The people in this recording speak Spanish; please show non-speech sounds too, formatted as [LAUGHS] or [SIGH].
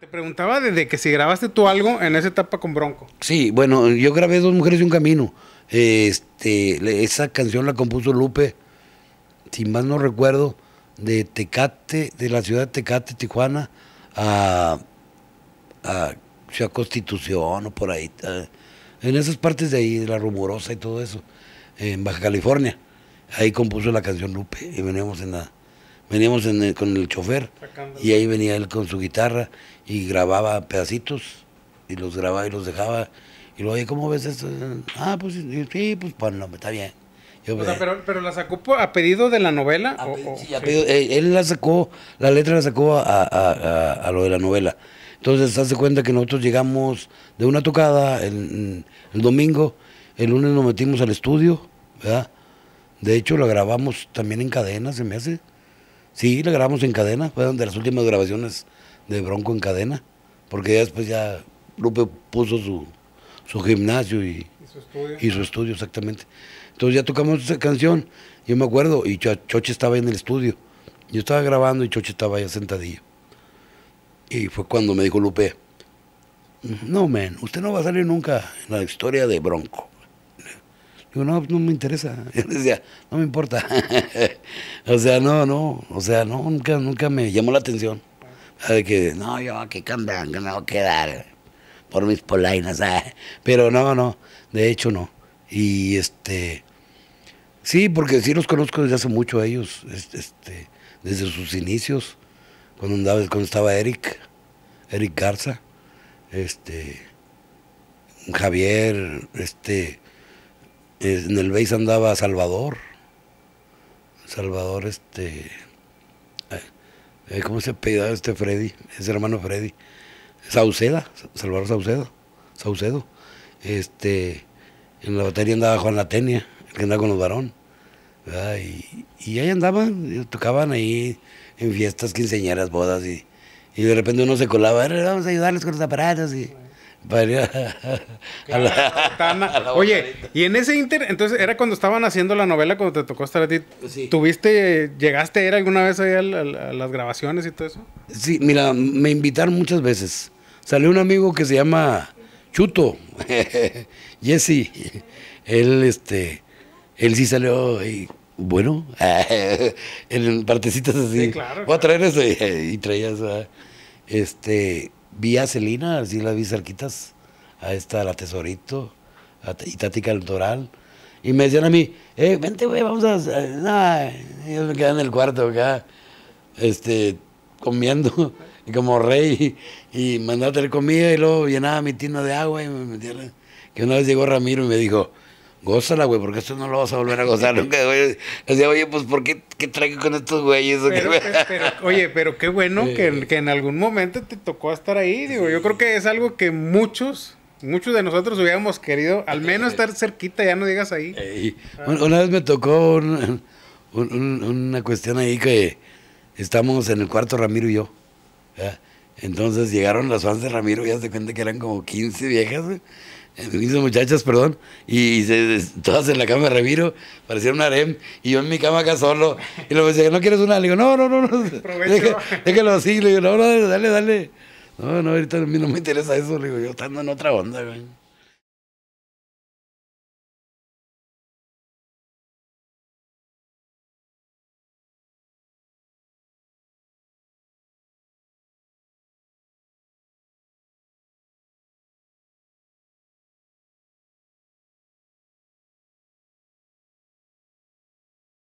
Te preguntaba desde que si grabaste tú algo en esa etapa con Bronco. Sí, bueno, yo grabé Dos Mujeres y un Camino. Este, esa canción la compuso Lupe, si más no recuerdo, de Tecate, de la ciudad de Tecate, Tijuana, a, a Ciudad Constitución o por ahí. Eh, en esas partes de ahí, de la rumorosa y todo eso, en Baja California. Ahí compuso la canción Lupe y venimos en la, Veníamos con el chofer y ahí venía él con su guitarra y grababa pedacitos y los grababa y los dejaba. Y luego, ¿cómo ves esto? Ah, pues sí, pues bueno, está bien. Pues, eh. pero, la sacó a pedido de la novela. sí, eh, él, la sacó, la letra la sacó a, lo de la novela. Entonces, hace cuenta que nosotros llegamos de una tocada el, el, domingo, el lunes nos metimos al estudio, ¿verdad? De hecho, la grabamos también en cadena, se me hace. Sí, la grabamos en cadena, una de las últimas grabaciones de Bronco en cadena, porque ya después ya Lupe puso su, gimnasio y, su estudio? exactamente. Entonces ya tocamos esa canción, yo me acuerdo, y Choche estaba en el estudio, yo estaba grabando y Choche estaba ya sentadillo. Y fue cuando me dijo Lupe, no, men, usted no va a salir nunca en la historia de Bronco. Digo, no, no me interesa. [LAUGHS] Yo decía, no me importa. [LAUGHS] o sea, no, no, o sea, no, nunca, nunca me llamó la atención. De que, no, yo que me voy a quedar por mis polainas. [LAUGHS] Pero no, no, de hecho no. Y este, sí, porque sí los conozco desde hace mucho a ellos, este, desde sus inicios, cuando, andaba, cuando estaba Eric, Eric Garza, este, Javier, este, en el BASE andaba Salvador. Salvador, este. ¿Cómo se apellidaba este Freddy? Ese hermano Freddy. Sauceda, Salvador Saucedo. Saucedo. Este. En la batería andaba Juan Latenia, el que andaba con los varón. Y, y, ahí andaban, eh, tocaban ahí en fiestas, quinceñeras, bodas y. Y de repente uno se colaba, vamos a ayudarles con los aparatos. Y, Oye, y en ese inter, entonces era cuando estaban haciendo la novela, cuando te tocó estar a ti. ¿Tuviste, llegaste a alguna vez ahí a, las grabaciones y todo eso? Sí, mira, me invitaron muchas veces. Salió un amigo que se llama Chuto, [LAUGHS] Jesse. Él, este, él sí salió y bueno, [LAUGHS] en partecitas así. Sí, claro, Voy a traer eso y, [LAUGHS] y traías, este vi a Celina, sí la vi cerquitas, a esta, la Tesorito, a y del Toral Y me decían a mí, eh, vente, güey, vamos a... yo me quedé en el cuarto acá, este, comiendo [LAUGHS] como rey y, y mandaba comida y luego llenaba mi tina de agua y me metía... Que una vez llegó Ramiro y me dijo, gózala, güey, porque esto no lo vas a volver a gozar nunca, oye, pues, ¿por qué, traigo con estos güeyes? oye, pero qué bueno que, en algún momento te tocó estar ahí, digo. Yo creo que es algo que muchos, muchos de nosotros hubiéramos querido, al menos estar cerquita, ya no digas ahí. Una vez me tocó una cuestión ahí que estamos en el cuarto Ramiro y yo. Entonces llegaron las fans de Ramiro, ya se cuenta que eran como 15 viejas, güey mis eh, muchachas, perdón, y se, todas en la cama de reviro, parecía un harem, y yo en mi cama acá solo, y luego decía, ¿no quieres una? Le digo, no, no, no, no, [LAUGHS] déjalo así, le digo, no, no, dale, dale. No, no, ahorita a mí no me interesa eso, le digo, yo estando en otra onda, güey.